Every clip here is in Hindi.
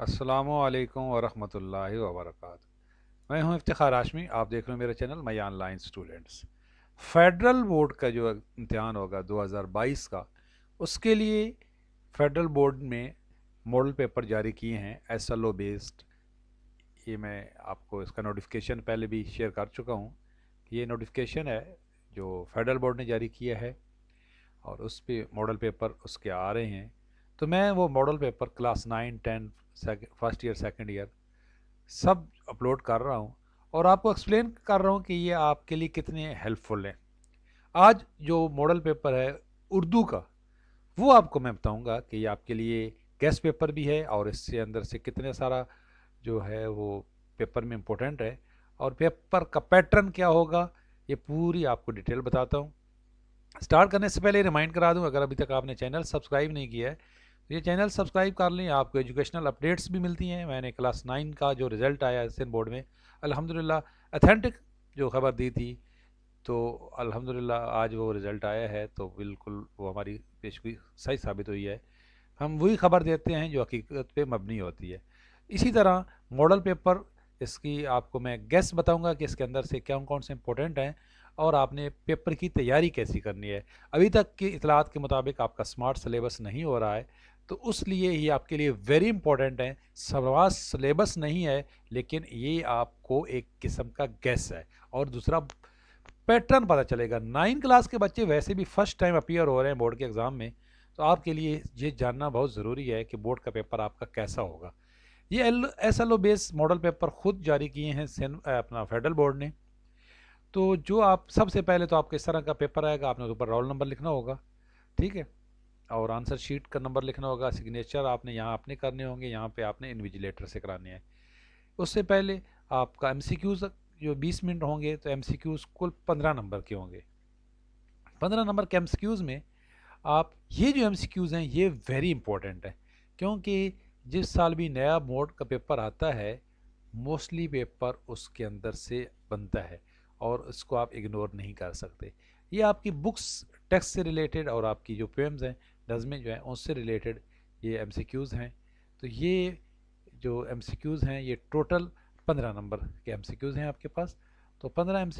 अस्सलाम वालेकुम वरहमतुल्लाहि मैं हूं इफ्तार आशमी आप देख रहे हो मेरा चैनल मैं ऑनलाइन स्टूडेंट्स फेडरल बोर्ड का जो इम्तहान होगा 2022 का उसके लिए फेडरल बोर्ड में मॉडल पेपर जारी किए हैं एस एल ओ बेस्ड ये मैं आपको इसका नोटिफिकेशन पहले भी शेयर कर चुका हूँ ये नोटिफिकेशन है जो फेडरल बोर्ड ने जारी किया है और उस पर मॉडल पेपर उसके आ रहे हैं तो मैं वो model paper class nine ten first year second year सब अपलोड कर रहा हूँ और आपको एक्सप्लेन कर रहा हूँ कि ये आपके लिए कितने हेल्पफुल हैं आज जो मॉडल पेपर है उर्दू का वो आपको मैं बताऊँगा कि ये आपके लिए गेस्ट पेपर भी है और इससे अंदर से कितने सारा जो है वो पेपर में इम्पोर्टेंट है और पेपर का पैटर्न क्या होगा ये पूरी आपको डिटेल बताता हूँ स्टार्ट करने से पहले रिमाइंड करा दूँ अगर अभी तक आपने चैनल सब्सक्राइब नहीं किया है ये चैनल सब्सक्राइब कर लें आपको एजुकेशनल अपडेट्स भी मिलती हैं मैंने क्लास नाइन का जो रिज़ल्ट आया एस बोर्ड में अल्हम्दुलिल्लाह अथेंटिक जो खबर दी थी तो अल्हम्दुलिल्लाह आज वो रिज़ल्ट आया है तो बिल्कुल वो हमारी पेशगी सही साबित हुई है हम वही खबर देते हैं जो हकीकत पे मबनी होती है इसी तरह मॉडल पेपर इसकी आपको मैं गैस बताऊंगा कि इसके अंदर से कौन कौन से इंपॉर्टेंट हैं और आपने पेपर की तैयारी कैसी करनी है अभी तक की इतलात के मुताबिक आपका स्मार्ट सलेबस नहीं हो रहा है तो उस लिए ये आपके लिए वेरी इंपॉर्टेंट है सवास सिलेबस नहीं है लेकिन ये आपको एक किस्म का गैस है और दूसरा पैटर्न पता चलेगा नाइन क्लास के बच्चे वैसे भी फर्स्ट टाइम अपीयर हो रहे हैं बोर्ड के एग्ज़ाम में तो आपके लिए ये जानना बहुत ज़रूरी है कि बोर्ड का पेपर आपका कैसा होगा ये L S L O base model paper खुद जारी किए हैं अपना फेडरल बोर्ड ने तो जो आप सबसे पहले तो आपके इस तरह का पेपर आएगा आपने पर रोल नंबर लिखना होगा ठीक है और आंसर शीट का नंबर लिखना होगा सिग्नेचर आपने यहाँ आपने करने होंगे यहाँ पे आपने इन्विजिलेटर से कराने हैं उससे पहले आपका एम जो 20 मिनट होंगे तो एम कुल 15 नंबर के होंगे 15 नंबर के एम में आप ये जो एम हैं ये वेरी इंपॉर्टेंट है क्योंकि जिस साल भी नया मोड का पेपर आता है मोस्टली पेपर उसके अंदर से बनता है और इसको आप इग्नोर नहीं कर सकते ये आपकी बुक्स टेक्स्ट से रिलेटेड और आपकी जो पोएम्स हैं नज़में जो हैं उससे रिलेटेड ये एम हैं तो ये जो एम हैं ये टोटल पंद्रह नंबर के एम हैं आपके पास तो पंद्रह एम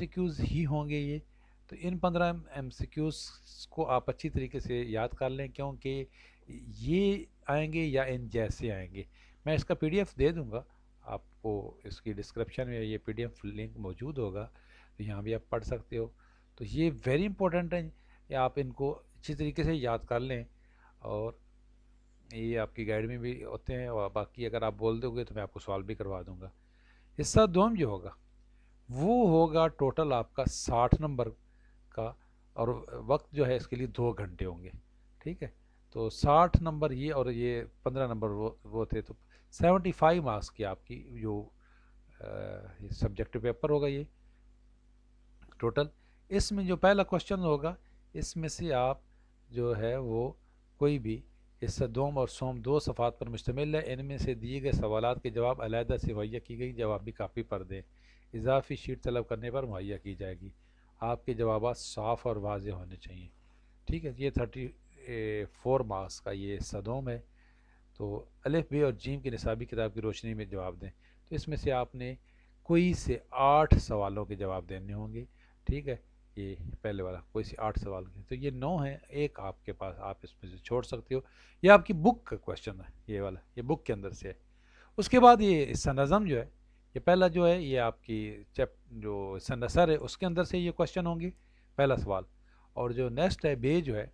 ही होंगे ये तो इन पंद्रह एम को आप अच्छी तरीके से याद कर लें क्योंकि ये आएंगे या इन जैसे आएंगे मैं इसका एफ़ दे दूँगा आपको इसकी डिस्क्रिप्शन में ये एफ लिंक मौजूद होगा तो यहाँ भी आप पढ़ सकते हो तो ये वेरी इंपॉर्टेंट है आप इनको अच्छी तरीके से याद कर लें और ये आपकी गाइड में भी होते हैं और बाकी अगर आप बोल दोगे तो मैं आपको सॉल्व भी करवा दूंगा हिस्सा दोम जो होगा वो होगा टोटल आपका साठ नंबर का और वक्त जो है इसके लिए दो घंटे होंगे ठीक है तो साठ नंबर ये और ये पंद्रह नंबर वो वो थे तो सेवेंटी फाइव मार्क्स की आपकी जो सब्जेक्ट पेपर होगा ये टोटल इसमें जो पहला क्वेश्चन होगा इसमें से आप जो है वो कोई भी हिस्सा दोम और सोम दो सफ़ात पर मुश्तमिल है इनमें से दिए गए सवाल के जवाब अलहदा से मुहैया की गई जवाब भी काफ़ी पर दें इजाफी शीट तलब करने पर मुहैया की जाएगी आपके जवाब साफ़ और वाज होने चाहिए ठीक है ये थर्टी फ़ोर मार्क्स का ये सदोम है तो अलिफ बे और जीम की निसाबी किताब की रोशनी में जवाब दें तो इसमें से आपने कोई से आठ सवालों के जवाब देने होंगे ठीक है ये पहले वाला कोई सी आठ सवाल के तो ये नौ है एक आपके पास आप इसमें से छोड़ सकते हो ये आपकी बुक का क्वेश्चन है ये वाला ये बुक के अंदर से है उसके बाद ये नज़म जो है ये पहला जो है ये आपकी चैप जो नसर है उसके अंदर से ये क्वेश्चन होंगे पहला सवाल और जो नेक्स्ट है बे जो है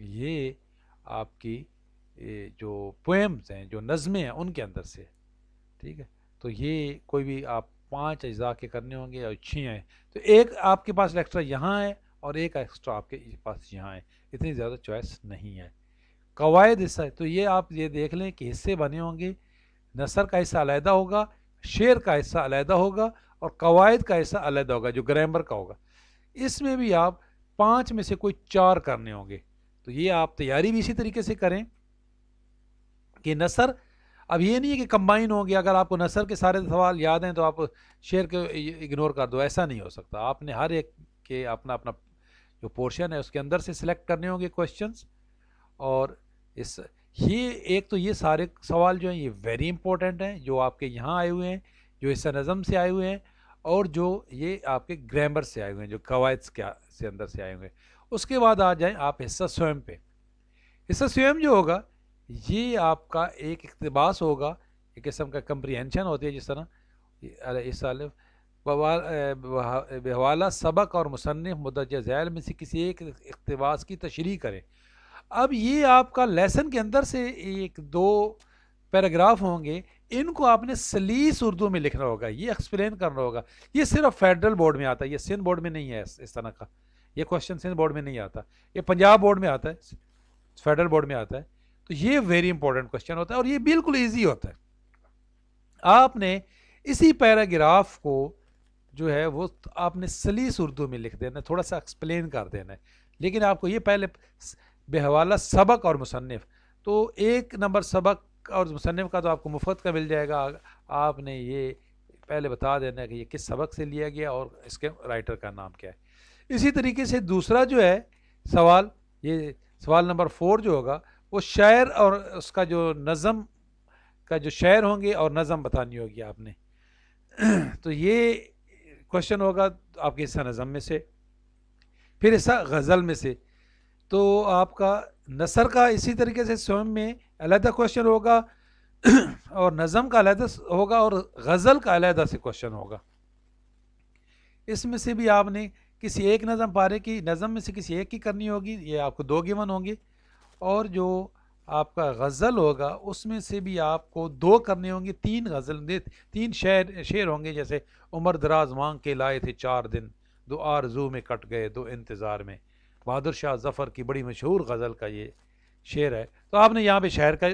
ये आपकी ये जो पोएम्स हैं जो नज़में हैं उनके अंदर से ठीक है तो ये कोई भी आप पाँच अज्जा के करने होंगे और छः हैं तो एक आपके पास एक्स्ट्रा यहाँ है और एक एक्स्ट्रा आपके पास यहाँ है इतनी ज़्यादा चॉइस नहीं है कवायद हिस्सा तो ये आप ये देख लें कि हिस्से बने होंगे नसर का हिस्सा अलहदा होगा शेर का हिस्सा अलहदा होगा और कवायद का हिस्सा अलहदा होगा जो ग्रामर का होगा इसमें भी आप पाँच में से कोई चार करने होंगे तो ये आप तैयारी भी इसी तरीके से करें कि नसर अब ये नहीं है कि कंबाइन हो गया अगर आपको नसर के सारे सवाल याद हैं तो आप शेयर को इग्नोर कर दो ऐसा नहीं हो सकता आपने हर एक के अपना अपना जो पोर्शन है उसके अंदर से सिलेक्ट करने होंगे क्वेश्चंस और इस ये एक तो ये सारे सवाल जो हैं ये वेरी इंपॉर्टेंट हैं जो आपके यहाँ आए हुए हैं जो इस नज़म से आए हुए हैं और जो ये आपके ग्रामर से आए हुए हैं जो कवायद के से अंदर से आए हुए हैं उसके बाद आ जाएं आप हिस्सा स्वयं पे हिस्सा स्वयं जो होगा ये आपका एक इकतबास होगा एक किस्म का कम्प्रीहेंशन होती है जिस तरह इस बवाला सबक और मुसनफ़ मुदरज झैल में से किसी एक इकतबास की तशरी करें अब ये आपका लेसन के अंदर से एक दो पैराग्राफ होंगे इनको आपने सलीस उर्दू में लिखना होगा ये एक्सप्लेन करना होगा ये सिर्फ फेडरल बोर्ड में आता है ये सिंध बोर्ड में नहीं है इस तरह का ये क्वेश्चन सिंध बोर्ड में नहीं आता ये पंजाब बोर्ड में आता है फेडरल बोर्ड में आता है तो ये वेरी इंपॉर्टेंट क्वेश्चन होता है और ये बिल्कुल ईजी होता है आपने इसी पैराग्राफ को जो है वो आपने सलीस उर्दू में लिख देना थोड़ा सा एक्सप्लेन कर देना है लेकिन आपको ये पहले बेहवाला सबक और मुसनफ़ तो एक नंबर सबक और मुसनफ़ का तो आपको मुफ्त का मिल जाएगा आपने ये पहले बता देना है कि ये किस सबक से लिया गया और इसके राइटर का नाम क्या है इसी तरीके से दूसरा जो है सवाल ये सवाल नंबर फोर जो होगा वो शायर और उसका जो नज़म का जो शायर होंगे और नज़म बतानी होगी आपने तो ये क्वेश्चन होगा आपके हिस्सा नज़म में से फिर हिस्सा गज़ल में से तो आपका नसर का इसी तरीके से स्वयं में अलहदा क्वेश्चन होगा और नज़म का अलहदा होगा और गज़ल का अलहदा से क्वेश्चन होगा इसमें से भी आपने किसी एक नज़म पारे की नज़म में से किसी एक की करनी होगी ये आपको दो गिवन होंगे और जो आपका गज़ल होगा उसमें से भी आपको दो करने होंगे तीन गज़ल तीन शेर शेर होंगे जैसे उमर दराज मांग के लाए थे चार दिन दो आरजू में कट गए दो इंतज़ार में बहादुर शाह ज़फ़र की बड़ी मशहूर गज़ल का ये शेर है तो आपने यहाँ पे शहर का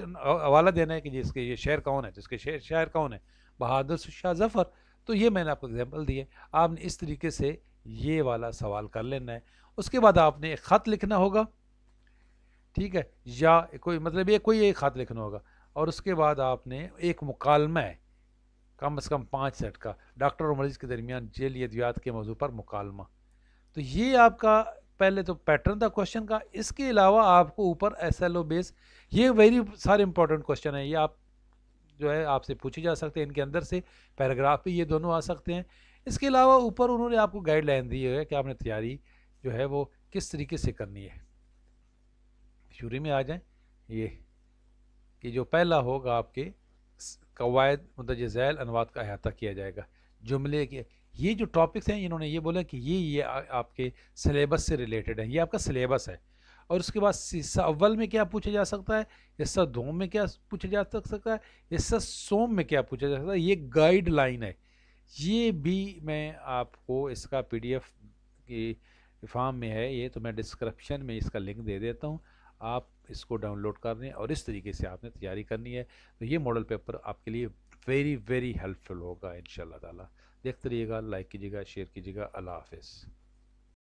हवाला देना है कि जिसके ये शेर कौन है तो इसके शहर शहर कौन है बहादुर शाह ज़फ़र तो ये मैंने आपको एग्जाम्पल दिए आपने इस तरीके से ये वाला सवाल कर लेना है उसके बाद आपने एक ख़त लिखना होगा ठीक है या कोई मतलब ये कोई एक हाथ लिखना होगा और उसके बाद आपने एक मुकालमा है कम अज़ कम पाँच सेट का डॉक्टर और मरीज़ के दरमियान जेल अद्वियात के मौजू पर मुकालमा तो ये आपका पहले तो पैटर्न था क्वेश्चन का इसके अलावा आपको ऊपर एस एल ओ बेस ये वेरी सारे इंपॉर्टेंट क्वेश्चन है ये आप जो है आपसे पूछे जा सकते हैं इनके अंदर से पैराग्राफ भी ये दोनों आ सकते हैं इसके अलावा ऊपर उन्होंने आपको गाइडलाइन दी है कि आपने तैयारी जो है वो किस तरीके से करनी है थ्योरी में आ जाएं ये कि जो पहला होगा आपके कवायद मुदज झैल अनुवाद का अहाता किया जाएगा जुमले के ये जो टॉपिक्स हैं इन्होंने ये बोला कि ये ये आपके सलेबस से रिलेटेड है ये आपका सलेबस है और उसके बाद हिस्सा अव्वल में क्या पूछा जा सकता है हिस्सा धोम में क्या पूछा जा सकता है हिस्सा सोम में क्या पूछा जा सकता है ये गाइड लाइन है ये भी मैं आपको इसका पीडीएफ की फॉर्म में है ये तो मैं डिस्क्रिप्शन में इसका लिंक दे देता हूँ आप इसको डाउनलोड कर लें और इस तरीके से आपने तैयारी करनी है तो ये मॉडल पेपर आपके लिए वेरी वेरी हेल्पफुल होगा इन शाला देखते रहिएगा लाइक कीजिएगा शेयर कीजिएगा अल्लाह हाफिज़